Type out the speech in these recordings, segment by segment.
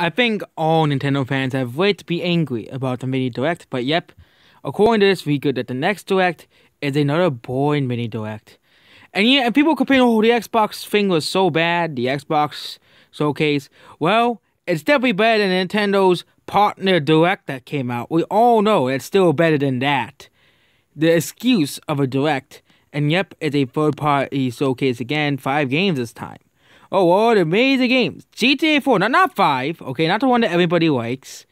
I think all Nintendo fans have way to be angry about the mini direct, but yep, according to this video, that the next direct is another boring mini direct. And yeah, and people complain, oh, the Xbox thing was so bad, the Xbox showcase. Well, it's definitely better than Nintendo's partner direct that came out. We all know it's still better than that. The excuse of a direct, and yep, it's a third party showcase again, five games this time. Oh, what amazing games! GTA 4, not, not 5, okay, not the one that everybody likes.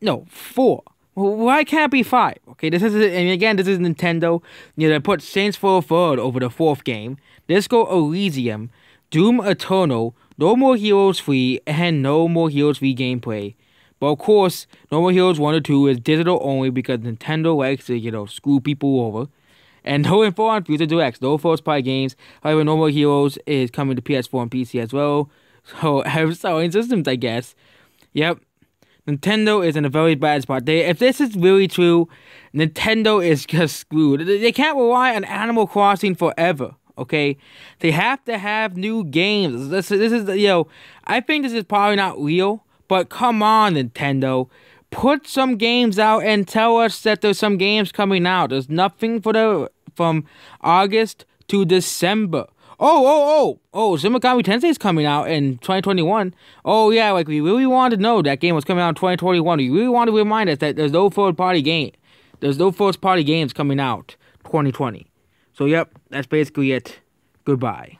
No, 4. Why can't it be 5? Okay, this is, and again, this is Nintendo. You know, they put Saints Row Third over the fourth game, Disco Elysium, Doom Eternal, No More Heroes 3, and No More Heroes 3 gameplay. But of course, No More Heroes 1 or 2 is digital only because Nintendo likes to, you know, screw people over. And no Info on Future DX, No Force Spy games. However, No More Heroes is coming to PS4 and PC as well. So, have selling systems, I guess. Yep. Nintendo is in a very bad spot. They, if this is really true, Nintendo is just screwed. They can't rely on Animal Crossing forever. Okay, they have to have new games. This, this is you know, I think this is probably not real, but come on, Nintendo, put some games out and tell us that there's some games coming out. There's nothing for the from August to December. Oh, oh, oh, oh, Shin Tensei is coming out in 2021. Oh, yeah, like, we really wanted to know that game was coming out in 2021. We really want to remind us that there's no third-party game. There's no first-party games coming out 2020. So, yep, that's basically it. Goodbye.